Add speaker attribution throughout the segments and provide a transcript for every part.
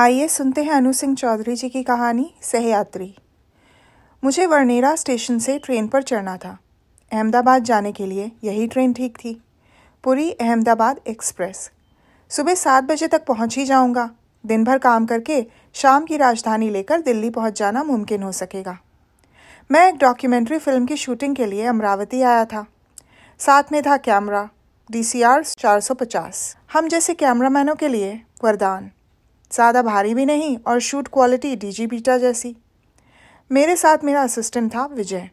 Speaker 1: आइए सुनते हैं अनु सिंह चौधरी जी की कहानी सहयात्री मुझे वर्नेरा स्टेशन से ट्रेन पर चढ़ना था अहमदाबाद जाने के लिए यही ट्रेन ठीक थी पूरी अहमदाबाद एक्सप्रेस सुबह सात बजे तक पहुंच ही जाऊंगा दिन भर काम करके शाम की राजधानी लेकर दिल्ली पहुंच जाना मुमकिन हो सकेगा मैं एक डॉक्यूमेंट्री फिल्म की शूटिंग के लिए अमरावती आया था साथ में था कैमरा डी सी आर चार सौ पचास हम जैसे कैमरामैनों के लिए वरदान ज़्यादा भारी भी नहीं और शूट क्वालिटी डीजी बीटा जैसी मेरे साथ मेरा असिस्टेंट था विजय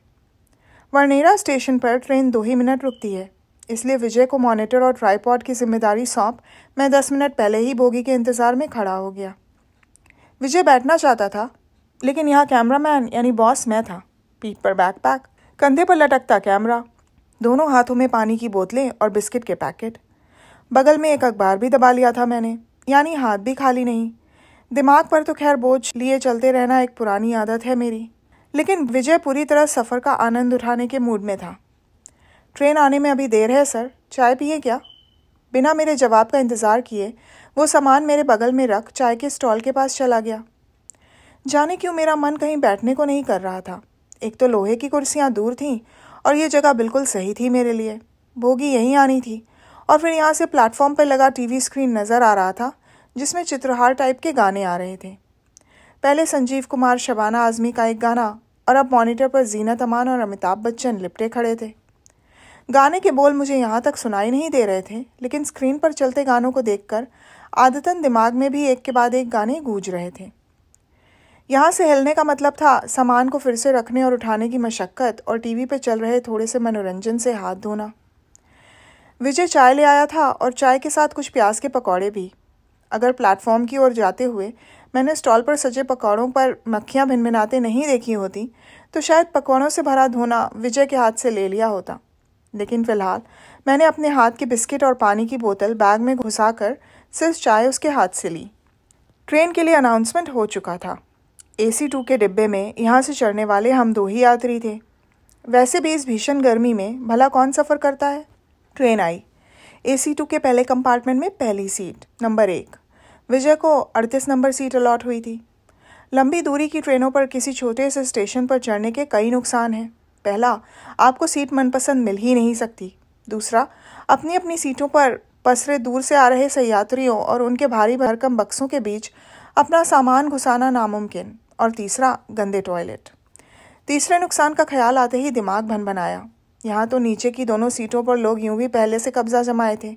Speaker 1: वर्नेरा स्टेशन पर ट्रेन दो ही मिनट रुकती है इसलिए विजय को मॉनिटर और ट्राईपॉड की जिम्मेदारी सौंप मैं दस मिनट पहले ही बोगी के इंतज़ार में खड़ा हो गया विजय बैठना चाहता था लेकिन यहाँ कैमरामैन यानी बॉस मैं था पीठ पर बैकपैक कंधे पर लटकता कैमरा दोनों हाथों में पानी की बोतलें और बिस्किट के पैकेट बगल में एक अखबार भी दबा लिया था मैंने यानी हाथ भी खाली नहीं दिमाग पर तो खैर बोझ लिए चलते रहना एक पुरानी आदत है मेरी लेकिन विजय पूरी तरह सफ़र का आनंद उठाने के मूड में था ट्रेन आने में अभी देर है सर चाय पिए क्या बिना मेरे जवाब का इंतज़ार किए वो सामान मेरे बगल में रख चाय के स्टॉल के पास चला गया जाने क्यों मेरा मन कहीं बैठने को नहीं कर रहा था एक तो लोहे की कुर्सियाँ दूर थीं और ये जगह बिल्कुल सही थी मेरे लिए भोगी यहीं आनी थी और फिर यहाँ से प्लेटफॉर्म पर लगा टीवी स्क्रीन नज़र आ रहा था जिसमें चित्रहार टाइप के गाने आ रहे थे पहले संजीव कुमार शबाना आज़मी का एक गाना और अब मॉनिटर पर जीना तमान और अमिताभ बच्चन लिपटे खड़े थे गाने के बोल मुझे यहाँ तक सुनाई नहीं दे रहे थे लेकिन स्क्रीन पर चलते गानों को देखकर आदतन दिमाग में भी एक के बाद एक गाने गूंज रहे थे यहाँ से हिलने का मतलब था सामान को फिर से रखने और उठाने की मशक्क़त और टीवी पर चल रहे थोड़े से मनोरंजन से हाथ धोना विजय चाय ले आया था और चाय के साथ कुछ प्याज के पकौड़े भी अगर प्लेटफॉर्म की ओर जाते हुए मैंने स्टॉल पर सजे पकौड़ों पर मक्खियाँ भिनभिनाते नहीं देखी होती तो शायद पकौड़ों से भरा धोना विजय के हाथ से ले लिया होता लेकिन फिलहाल मैंने अपने हाथ के बिस्किट और पानी की बोतल बैग में घुसा कर सिर्फ चाय उसके हाथ से ली ट्रेन के लिए अनाउंसमेंट हो चुका था ए सी टू के डिब्बे में यहाँ से चढ़ने वाले हम दो ही यात्री थे वैसे भी इस भीषण गर्मी में भला कौन सफ़र करता है train I A C to के पहले कंपार्टमेंट में पहली सीट नंबर एक विजय को अड़तीस नंबर सीट अलॉट हुई थी लंबी दूरी की ट्रेनों पर किसी छोटे से स्टेशन पर चढ़ने के कई नुकसान हैं पहला आपको सीट मनपसंद मिल ही नहीं सकती दूसरा अपनी अपनी सीटों पर पसरे दूर से आ रहे सयात्रियों और उनके भारी भरकम बक्सों के बीच अपना सामान घुसाना नामुमकिन और तीसरा गंदे टॉयलेट तीसरे नुकसान का ख्याल आते ही दिमाग भन बनाया यहाँ तो नीचे की दोनों सीटों पर लोग यूं भी पहले से कब्जा जमाए थे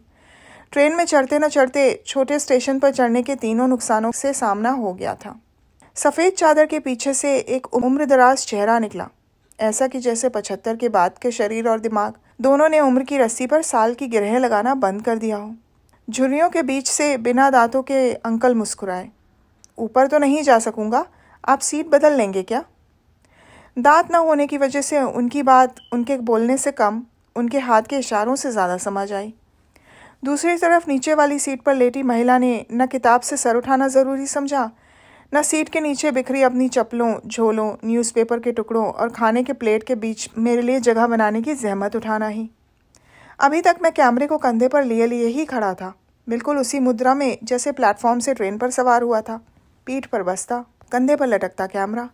Speaker 1: ट्रेन में चढ़ते न चढ़ते छोटे स्टेशन पर चढ़ने के तीनों नुकसानों से सामना हो गया था सफ़ेद चादर के पीछे से एक उम्रदराज चेहरा निकला ऐसा कि जैसे पचहत्तर के बाद के शरीर और दिमाग दोनों ने उम्र की रस्सी पर साल की गिरह लगाना बंद कर दिया हो झुरियों के बीच से बिना दांतों के अंकल मुस्कुराए ऊपर तो नहीं जा सकूंगा आप सीट बदल लेंगे क्या दांत ना होने की वजह से उनकी बात उनके बोलने से कम उनके हाथ के इशारों से ज़्यादा समझ आई दूसरी तरफ नीचे वाली सीट पर लेटी महिला ने न किताब से सर उठाना ज़रूरी समझा न सीट के नीचे बिखरी अपनी चप्पलों झोलों न्यूज़पेपर के टुकड़ों और खाने के प्लेट के बीच मेरे लिए जगह बनाने की जहमत उठाना ही अभी तक मैं कैमरे को कंधे पर लिए लिए ही खड़ा था बिल्कुल उसी मुद्रा में जैसे प्लेटफॉर्म से ट्रेन पर सवार हुआ था पीठ पर बसता कंधे पर लटकता कैमरा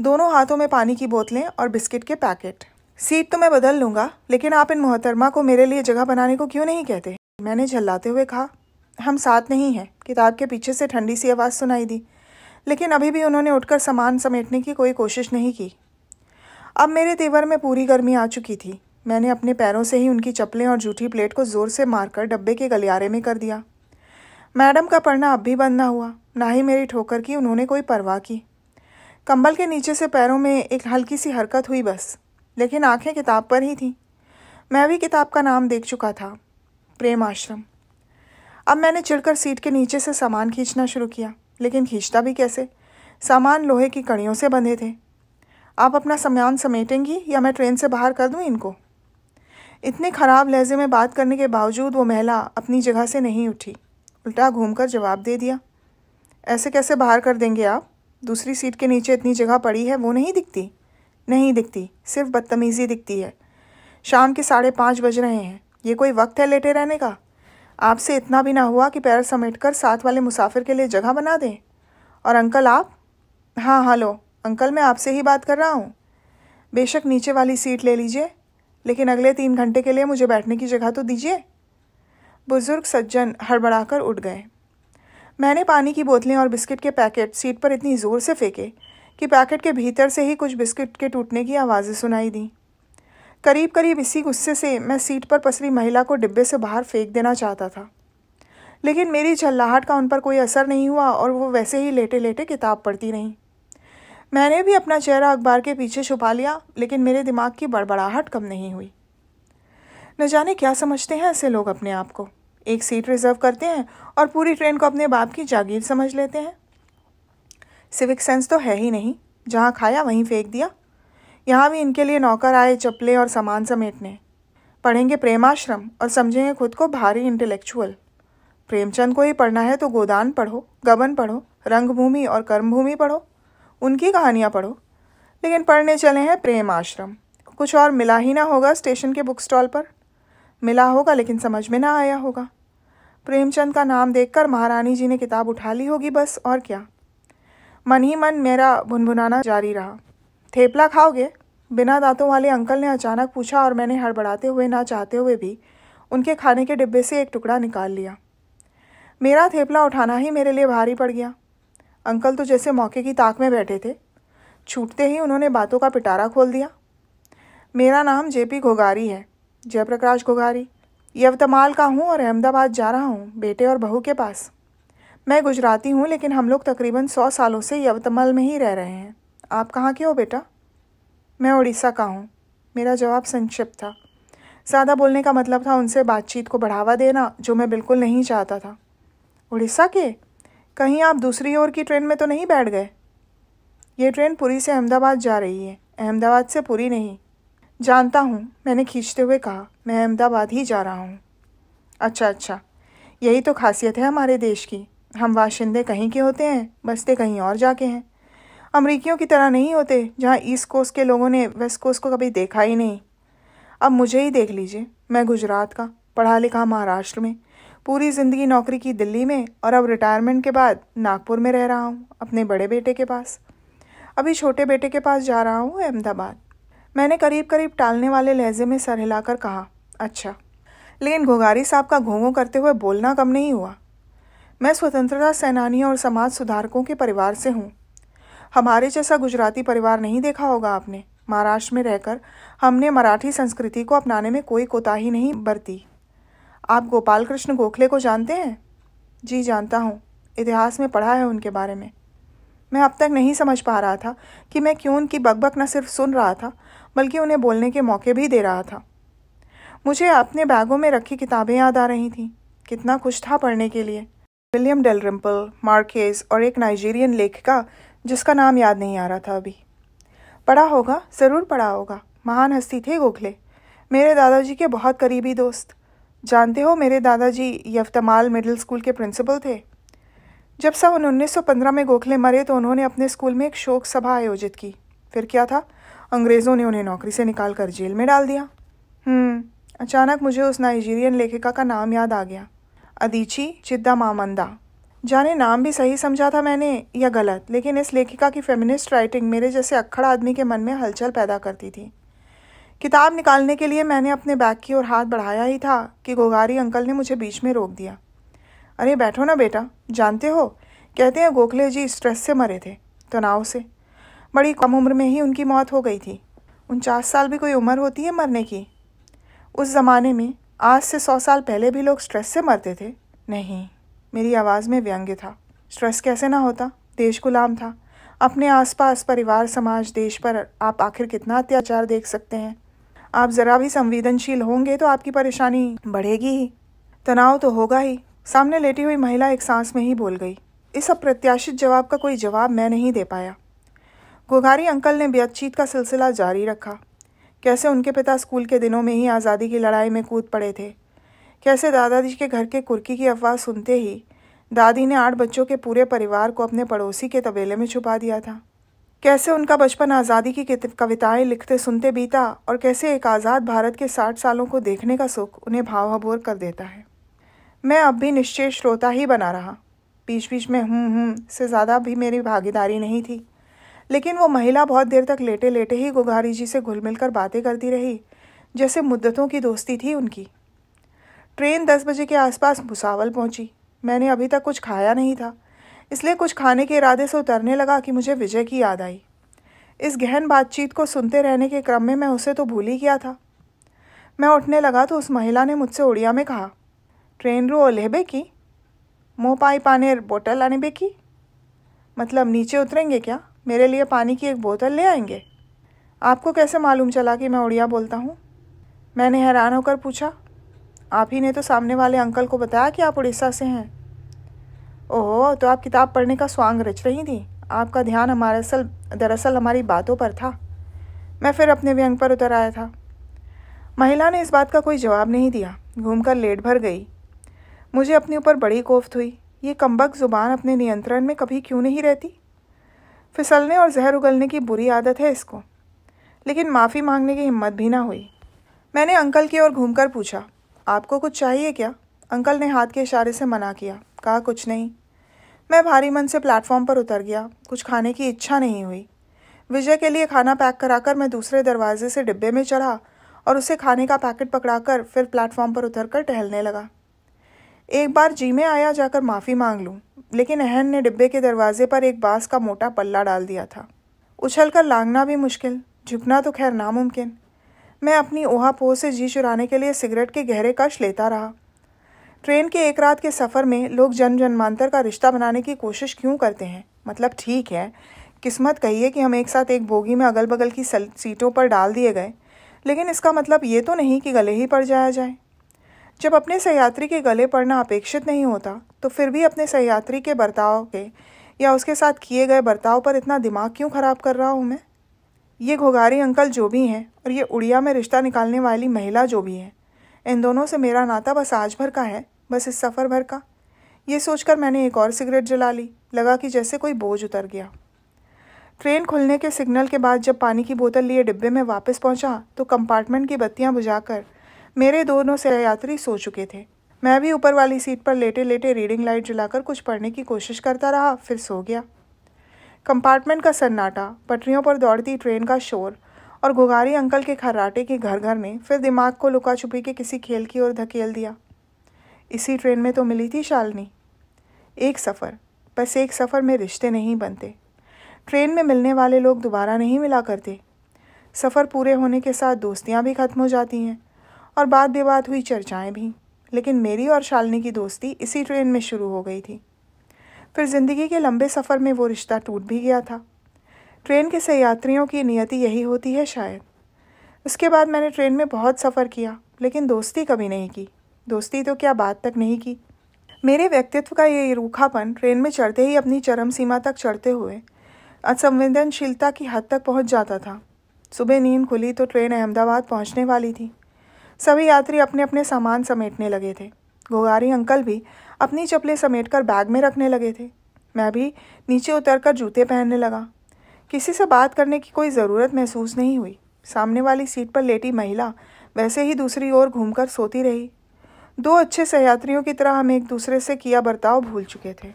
Speaker 1: दोनों हाथों में पानी की बोतलें और बिस्किट के पैकेट सीट तो मैं बदल लूंगा लेकिन आप इन मोहतरमा को मेरे लिए जगह बनाने को क्यों नहीं कहते मैंने झल्लाते हुए कहा हम साथ नहीं हैं किताब के पीछे से ठंडी सी आवाज़ सुनाई दी लेकिन अभी भी उन्होंने उठकर सामान समेटने की कोई कोशिश नहीं की अब मेरे तेवर में पूरी गर्मी आ चुकी थी मैंने अपने पैरों से ही उनकी चप्पलें और जूठी प्लेट को ज़ोर से मारकर डब्बे के गलियारे में कर दिया मैडम का पढ़ना अब भी बंद ना हुआ ना ही मेरी ठोकर की उन्होंने कोई परवाह की कंबल के नीचे से पैरों में एक हल्की सी हरकत हुई बस लेकिन आंखें किताब पर ही थीं मैं भी किताब का नाम देख चुका था प्रेम आश्रम अब मैंने चिड़कर सीट के नीचे से सामान खींचना शुरू किया लेकिन खींचता भी कैसे सामान लोहे की कड़ियों से बंधे थे आप अपना सामान समेटेंगी या मैं ट्रेन से बाहर कर दूं इनको इतने ख़राब लहजे में बात करने के बावजूद वो महिला अपनी जगह से नहीं उठी उल्टा घूमकर जवाब दे दिया ऐसे कैसे बाहर कर देंगे आप दूसरी सीट के नीचे इतनी जगह पड़ी है वो नहीं दिखती नहीं दिखती सिर्फ बदतमीज़ी दिखती है शाम के साढ़े पाँच बज रहे हैं ये कोई वक्त है लेटे रहने का आपसे इतना भी ना हुआ कि पैर समेट कर साथ वाले मुसाफिर के लिए जगह बना दें और अंकल आप हाँ हलो अंकल मैं आपसे ही बात कर रहा हूँ बेशक नीचे वाली सीट ले लीजिए लेकिन अगले तीन घंटे के लिए मुझे बैठने की जगह तो दीजिए बुज़ुर्ग सज्जन हड़बड़ाकर उठ गए मैंने पानी की बोतलें और बिस्किट के पैकेट सीट पर इतनी ज़ोर से फेंके कि पैकेट के भीतर से ही कुछ बिस्किट के टूटने की आवाज़ें सुनाई दीं करीब करीब इसी गुस्से से मैं सीट पर पसरी महिला को डिब्बे से बाहर फेंक देना चाहता था लेकिन मेरी छल्लाहट का उन पर कोई असर नहीं हुआ और वो वैसे ही लेटे लेटे किताब पढ़ती रहीं मैंने भी अपना चेहरा अखबार के पीछे छुपा लिया लेकिन मेरे दिमाग की बड़बड़ाहट कम नहीं हुई न जाने क्या समझते हैं ऐसे लोग अपने आप को एक सीट रिजर्व करते हैं और पूरी ट्रेन को अपने बाप की जागीर समझ लेते हैं सिविक सेंस तो है ही नहीं जहाँ खाया वहीं फेंक दिया यहाँ भी इनके लिए नौकर आए चप्पले और सामान समेटने पढ़ेंगे प्रेमाश्रम और समझेंगे खुद को भारी इंटेलेक्चुअल प्रेमचंद को ही पढ़ना है तो गोदान पढ़ो गबन पढ़ो रंगभूमि और कर्मभूमि पढ़ो उनकी कहानियाँ पढ़ो लेकिन पढ़ने चले हैं प्रेम आश्रम कुछ और मिला ही ना होगा स्टेशन के बुक स्टॉल पर मिला होगा लेकिन समझ में ना आया होगा प्रेमचंद का नाम देखकर महारानी जी ने किताब उठा ली होगी बस और क्या मन ही मन मेरा भुनभुनाना जारी रहा थेपला खाओगे बिना दांतों वाले अंकल ने अचानक पूछा और मैंने हड़बड़ाते हुए ना चाहते हुए भी उनके खाने के डिब्बे से एक टुकड़ा निकाल लिया मेरा थेपला उठाना ही मेरे लिए भारी पड़ गया अंकल तो जैसे मौके की ताक में बैठे थे छूटते ही उन्होंने बातों का पिटारा खोल दिया मेरा नाम जेपी घोगारी है जयप्रकाश घोगारी यवतमाल का हूँ और अहमदाबाद जा रहा हूँ बेटे और बहू के पास मैं गुजराती हूँ लेकिन हम लोग तकरीबन सौ सालों से यवतमाल में ही रह रहे हैं आप कहाँ के हो बेटा मैं उड़ीसा का हूँ मेरा जवाब संक्षिप्त था ज़्यादा बोलने का मतलब था उनसे बातचीत को बढ़ावा देना जो मैं बिल्कुल नहीं चाहता था उड़ीसा के कहीं आप दूसरी ओर की ट्रेन में तो नहीं बैठ गए ये ट्रेन पुरी से अहमदाबाद जा रही है अहमदाबाद से पुरी नहीं जानता हूँ मैंने खींचते हुए कहा मैं अहमदाबाद ही जा रहा हूँ अच्छा अच्छा यही तो खासियत है हमारे देश की हम वाशिंदे कहीं के होते हैं बसते कहीं और जाके हैं अमरीकियों की तरह नहीं होते जहाँ ईस्ट कोस्ट के लोगों ने वेस्ट कोस्ट को कभी देखा ही नहीं अब मुझे ही देख लीजिए मैं गुजरात का पढ़ा लिखा महाराष्ट्र में पूरी ज़िंदगी नौकरी की दिल्ली में और अब रिटायरमेंट के बाद नागपुर में रह रहा हूँ अपने बड़े बेटे के पास अभी छोटे बेटे के पास जा रहा हूँ अहमदाबाद मैंने करीब करीब टालने वाले लहजे में सर हिलाकर कहा अच्छा लेकिन घोगारी साहब का घोंगो करते हुए बोलना कम नहीं हुआ मैं स्वतंत्रता सेनानियों और समाज सुधारकों के परिवार से हूँ हमारे जैसा गुजराती परिवार नहीं देखा होगा आपने महाराष्ट्र में रहकर हमने मराठी संस्कृति को अपनाने में कोई कोताही नहीं बरती आप गोपाल कृष्ण गोखले को जानते हैं जी जानता हूँ इतिहास में पढ़ा है उनके बारे में मैं अब तक नहीं समझ पा रहा था कि मैं क्यों उनकी बकबक न सिर्फ सुन रहा था बल्कि उन्हें बोलने के मौके भी दे रहा था मुझे अपने बैगों में रखी किताबें याद आ रही थीं कितना कुछ था पढ़ने के लिए विलियम डेलरिम्पल मार्केस और एक नाइजीरियन लेखिका जिसका नाम याद नहीं आ रहा था अभी पढ़ा होगा ज़रूर पढ़ा होगा महान हस्ती थे गोखले मेरे दादाजी के बहुत करीबी दोस्त जानते हो मेरे दादाजी यफ्तमाल मिडिल स्कूल के प्रिंसिपल थे जब सन 1915 में गोखले मरे तो उन्होंने अपने स्कूल में एक शोक सभा आयोजित की फिर क्या था अंग्रेज़ों ने उन्हें नौकरी से निकाल कर जेल में डाल दिया हम्म, अचानक मुझे उस नाइजीरियन लेखिका का नाम याद आ गया अदीची चिद्दा मामंदा जाने नाम भी सही समझा था मैंने या गलत लेकिन इस लेखिका की फेमिनिस्ट राइटिंग मेरे जैसे अक्खड़ आदमी के मन में हलचल पैदा करती थी किताब निकालने के लिए मैंने अपने बैग की ओर हाथ बढ़ाया ही था कि गोगारी अंकल ने मुझे बीच में रोक दिया अरे बैठो ना बेटा जानते हो कहते हैं गोखले जी स्ट्रेस से मरे थे तनाव से बड़ी कम उम्र में ही उनकी मौत हो गई थी उनचास साल भी कोई उम्र होती है मरने की उस ज़माने में आज से सौ साल पहले भी लोग स्ट्रेस से मरते थे नहीं मेरी आवाज़ में व्यंग्य था स्ट्रेस कैसे ना होता देश गुलाम था अपने आसपास परिवार समाज देश पर आप आखिर कितना अत्याचार देख सकते हैं आप ज़रा भी संवेदनशील होंगे तो आपकी परेशानी बढ़ेगी ही तनाव तो होगा ही सामने लेटी हुई महिला एक सांस में ही बोल गई इस अप्रत्याशित जवाब का कोई जवाब मैं नहीं दे पाया गुघारी अंकल ने बातचीत का सिलसिला जारी रखा कैसे उनके पिता स्कूल के दिनों में ही आज़ादी की लड़ाई में कूद पड़े थे कैसे दादाजी के घर के कुर्की की अफवाह सुनते ही दादी ने आठ बच्चों के पूरे परिवार को अपने पड़ोसी के तबेले में छुपा दिया था कैसे उनका बचपन आज़ादी की कविताएं लिखते सुनते बीता और कैसे एक आज़ाद भारत के साठ सालों को देखने का सुख उन्हें भावभोर कर देता है मैं अब भी निश्चय श्रोता ही बना रहा बीच बीच में हूँ हूँ से ज़्यादा भी मेरी भागीदारी नहीं थी लेकिन वो महिला बहुत देर तक लेटे लेटे ही गुघारी जी से घुल मिलकर बातें करती रही जैसे मुद्दतों की दोस्ती थी उनकी ट्रेन दस बजे के आसपास भुसावल पहुंची मैंने अभी तक कुछ खाया नहीं था इसलिए कुछ खाने के इरादे से उतरने लगा कि मुझे विजय की याद आई इस गहन बातचीत को सुनते रहने के क्रम में मैं उसे तो भूल ही गया था मैं उठने लगा तो उस महिला ने मुझसे उड़िया में कहा ट्रेन रो लेबे की मोह पाई पानेर बोटल आने बेकी मतलब नीचे उतरेंगे क्या मेरे लिए पानी की एक बोतल ले आएंगे आपको कैसे मालूम चला कि मैं उड़िया बोलता हूँ मैंने हैरान होकर पूछा आप ही ने तो सामने वाले अंकल को बताया कि आप उड़ीसा से हैं ओहो तो आप किताब पढ़ने का स्वांग रच रही थी आपका ध्यान हमारे असल दरअसल हमारी बातों पर था मैं फिर अपने व्यंग पर उतर आया था महिला ने इस बात का कोई जवाब नहीं दिया घूमकर लेट भर गई मुझे अपने ऊपर बड़ी कोफ्त हुई ये कम्बक ज़ुबान अपने नियंत्रण में कभी क्यों नहीं रहती फिसलने और जहर उगलने की बुरी आदत है इसको लेकिन माफ़ी मांगने की हिम्मत भी ना हुई मैंने अंकल की ओर घूमकर पूछा आपको कुछ चाहिए क्या अंकल ने हाथ के इशारे से मना किया कहा कुछ नहीं मैं भारी मन से प्लेटफॉर्म पर उतर गया कुछ खाने की इच्छा नहीं हुई विजय के लिए खाना पैक कराकर मैं दूसरे दरवाजे से डिब्बे में चढ़ा और उसे खाने का पैकेट पकड़ाकर फिर प्लेटफॉर्म पर उतरकर टहलने लगा एक बार जी में आया जाकर माफ़ी मांग लूँ लेकिन अहन ने डिब्बे के दरवाजे पर एक बांस का मोटा पल्ला डाल दिया था उछल कर लांगना भी मुश्किल झुकना तो खैर नामुमकिन मैं अपनी ओहा पोह से जी चुराने के लिए सिगरेट के गहरे कश लेता रहा ट्रेन के एक रात के सफ़र में लोग जन जन्मांतर का रिश्ता बनाने की कोशिश क्यों करते हैं मतलब ठीक है किस्मत कहिए कि हम एक साथ एक बोगी में अगल बगल की सीटों पर डाल दिए गए लेकिन इसका मतलब ये तो नहीं कि गले ही पड़ जाया जाए जब अपने सहयात्री के गले पड़ना अपेक्षित नहीं होता तो फिर भी अपने सहयात्री के बर्ताव के या उसके साथ किए गए बर्ताव पर इतना दिमाग क्यों ख़राब कर रहा हूँ मैं ये घोघारी अंकल जो भी हैं और ये उड़िया में रिश्ता निकालने वाली महिला जो भी है इन दोनों से मेरा नाता बस आज भर का है बस इस सफ़र भर का ये सोचकर मैंने एक और सिगरेट जला ली लगा कि जैसे कोई बोझ उतर गया ट्रेन खुलने के सिग्नल के बाद जब पानी की बोतल लिए डिब्बे में वापस पहुंचा तो कंपार्टमेंट की बत्तियां बुझाकर मेरे दोनों सहयात्री सो चुके थे मैं भी ऊपर वाली सीट पर लेटे लेटे रीडिंग लाइट जलाकर कुछ पढ़ने की कोशिश करता रहा फिर सो गया कंपार्टमेंट का सन्नाटा पटरियों पर दौड़ती ट्रेन का शोर और घुघारी अंकल के खर्राटे के घर घर ने फिर दिमाग को लुका छुपी के किसी खेल की ओर धकेल दिया इसी ट्रेन में तो मिली थी शालनी एक सफ़र बस एक सफ़र में रिश्ते नहीं बनते ट्रेन में मिलने वाले लोग दोबारा नहीं मिला करते सफ़र पूरे होने के साथ दोस्तियाँ भी ख़त्म हो जाती हैं और बाद बेबाद हुई चर्चाएं भी लेकिन मेरी और शालिनी की दोस्ती इसी ट्रेन में शुरू हो गई थी फिर ज़िंदगी के लंबे सफ़र में वो रिश्ता टूट भी गया था ट्रेन के सयात्रियों की नियति यही होती है शायद उसके बाद मैंने ट्रेन में बहुत सफ़र किया लेकिन दोस्ती कभी नहीं की दोस्ती तो क्या बात तक नहीं की मेरे व्यक्तित्व का ये रूखापन ट्रेन में चढ़ते ही अपनी चरम सीमा तक चढ़ते हुए असंवेदनशीलता की हद तक पहुंच जाता था सुबह नींद खुली तो ट्रेन अहमदाबाद पहुंचने वाली थी सभी यात्री अपने अपने सामान समेटने लगे थे घुघारी अंकल भी अपनी चप्पलें समेटकर बैग में रखने लगे थे मैं भी नीचे उतरकर जूते पहनने लगा किसी से बात करने की कोई ज़रूरत महसूस नहीं हुई सामने वाली सीट पर लेटी महिला वैसे ही दूसरी ओर घूमकर सोती रही दो अच्छे सहयात्रियों की तरह हम एक दूसरे से किया बर्ताव भूल चुके थे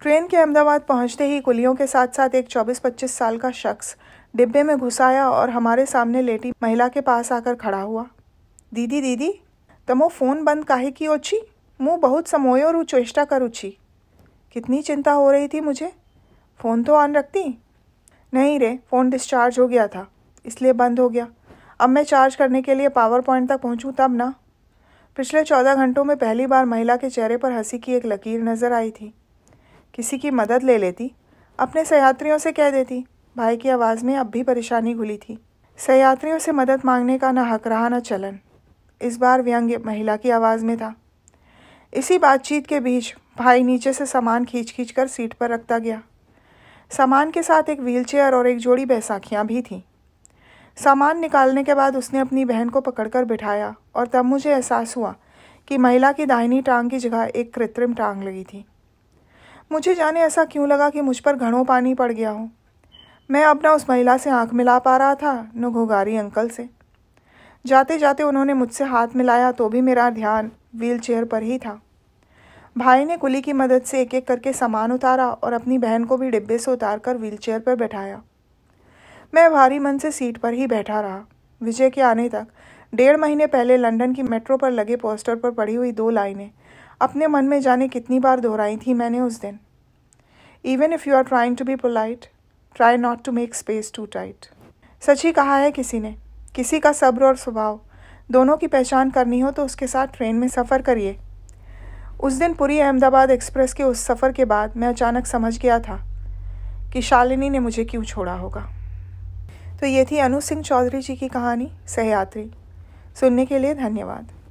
Speaker 1: ट्रेन के अहमदाबाद पहुंचते ही कुलियों के साथ साथ एक 24-25 साल का शख्स डिब्बे में घुस आया और हमारे सामने लेटी महिला के पास आकर खड़ा हुआ दीदी दीदी तमो फ़ोन बंद काहे की ओछी मुँह बहुत और चेष्टा करूची कितनी चिंता हो रही थी मुझे फ़ोन तो ऑन रखती नहीं रे फ़ोन डिस्चार्ज हो गया था इसलिए बंद हो गया अब मैं चार्ज करने के लिए पावर पॉइंट तक पहुंचूं तब ना पिछले चौदह घंटों में पहली बार महिला के चेहरे पर हंसी की एक लकीर नज़र आई थी किसी की मदद ले लेती अपने सयात्रियों से कह देती भाई की आवाज़ में अब भी परेशानी घुली थी सयात्रियों से मदद मांगने का ना हक रहा ना चलन इस बार व्यंग्य महिला की आवाज़ में था इसी बातचीत के बीच भाई नीचे से सामान खींच खींच कर सीट पर रखता गया सामान के साथ एक व्हीलचेयर और एक जोड़ी बैसाखियाँ भी थीं सामान निकालने के बाद उसने अपनी बहन को पकड़कर बिठाया और तब मुझे एहसास हुआ कि महिला की दाहिनी टांग की जगह एक कृत्रिम टांग लगी थी मुझे जाने ऐसा क्यों लगा कि मुझ पर घड़ों पानी पड़ गया हो मैं अपना उस महिला से आंख मिला पा रहा था न अंकल से जाते जाते उन्होंने मुझसे हाथ मिलाया तो भी मेरा ध्यान व्हील चेयर पर ही था भाई ने कुली की मदद से एक एक करके सामान उतारा और अपनी बहन को भी डिब्बे से उतार कर व्हील चेयर पर बैठाया मैं भारी मन से सीट पर ही बैठा रहा विजय के आने तक डेढ़ महीने पहले लंदन की मेट्रो पर लगे पोस्टर पर पड़ी हुई दो लाइनें अपने मन में जाने कितनी बार दोहराई थी मैंने उस दिन even if you are trying to be polite try not to make space too tight सच ही कहा है किसी ने किसी का सब्र और स्वभाव दोनों की पहचान करनी हो तो उसके साथ ट्रेन में सफ़र करिए उस दिन पूरी अहमदाबाद एक्सप्रेस के उस सफ़र के बाद मैं अचानक समझ गया था कि शालिनी ने मुझे क्यों छोड़ा होगा तो ये थी अनु सिंह चौधरी जी की कहानी सहयात्री सुनने के लिए धन्यवाद